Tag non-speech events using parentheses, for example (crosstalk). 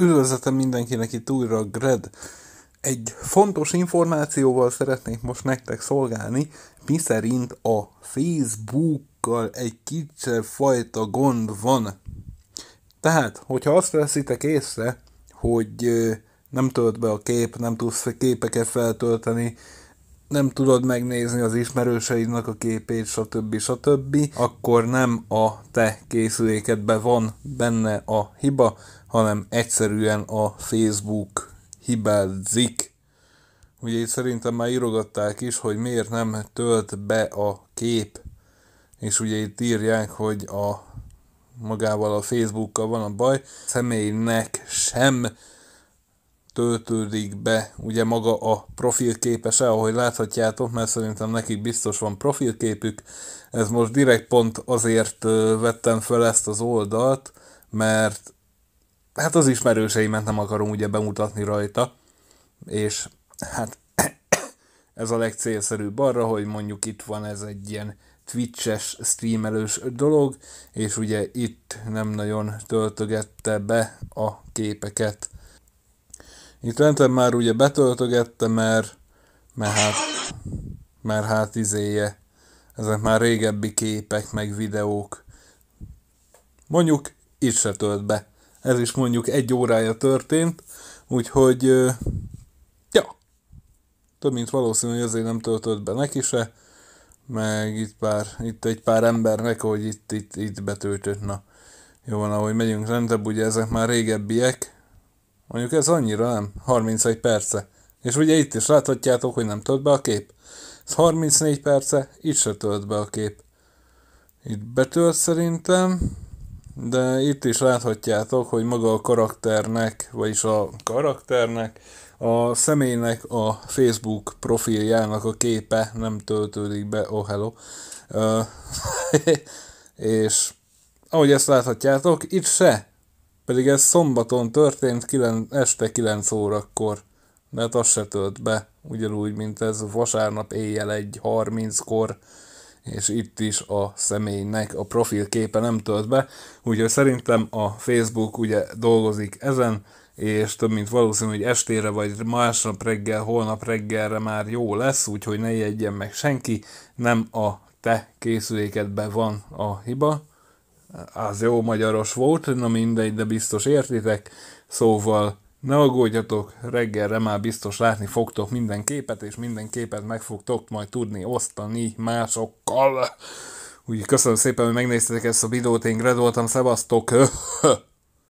Üdvözletem mindenkinek itt újra, Gred. Egy fontos információval szeretnék most nektek szolgálni, Mi szerint a Facebookkal egy kicsi fajta gond van. Tehát, hogyha azt veszitek észre, hogy nem tölt be a kép, nem tudsz képeket feltölteni, nem tudod megnézni az ismerőseidnek a képét, stb. stb., akkor nem a te készülékedben van benne a hiba, hanem egyszerűen a Facebook hibázik. Ugye itt szerintem már írogatták is, hogy miért nem tölt be a kép, és ugye itt írják, hogy a magával a Facebookkal van a baj, a személynek sem töltődik be ugye maga a profilképese, ahogy láthatjátok, mert szerintem nekik biztos van profilképük. Ez most direkt pont azért vettem fel ezt az oldalt, mert hát az ismerőseimet nem akarom ugye bemutatni rajta, és hát (coughs) ez a legcélszerűbb arra, hogy mondjuk itt van ez egy ilyen Twitch-es streamelős dolog, és ugye itt nem nagyon töltögette be a képeket itt lentem már ugye betöltögette, mert, mert hát, mert hát izéje, ezek már régebbi képek, meg videók. Mondjuk itt se tölt be. Ez is mondjuk egy órája történt, úgyhogy ja, több mint valószínű, hogy azért nem töltött be neki se, meg itt, pár, itt egy pár embernek, hogy itt, itt, itt betöltött, na. Jó van, ahogy megyünk rendebb, ugye ezek már régebbiek, Mondjuk ez annyira nem, 31 perce. És ugye itt is láthatjátok, hogy nem tölt be a kép. Ez 34 perce, itt se tölt be a kép. Itt betölt szerintem, de itt is láthatjátok, hogy maga a karakternek, vagyis a karakternek, a személynek a Facebook profiljának a képe nem töltődik be, oh hello. (laughs) és ahogy ezt láthatjátok, itt se pedig ez szombaton történt 9, este 9 órakor, de hát azt se tölt be, ugyanúgy, mint ez vasárnap éjjel 1.30-kor, és itt is a személynek a profilképe nem tölt be, úgyhogy szerintem a Facebook ugye dolgozik ezen, és több mint valószínű, hogy estére vagy másnap reggel, holnap reggelre már jó lesz, úgyhogy ne jegyen meg senki, nem a te készülékedben van a hiba, az jó magyaros volt, na mindegy, de biztos értitek, szóval ne aggódjatok, reggelre már biztos látni fogtok minden képet, és minden képet meg fogtok majd tudni osztani másokkal. Úgyhogy köszönöm szépen, hogy megnéztetek ezt a videót, én Gred voltam, szevasztok! (laughs)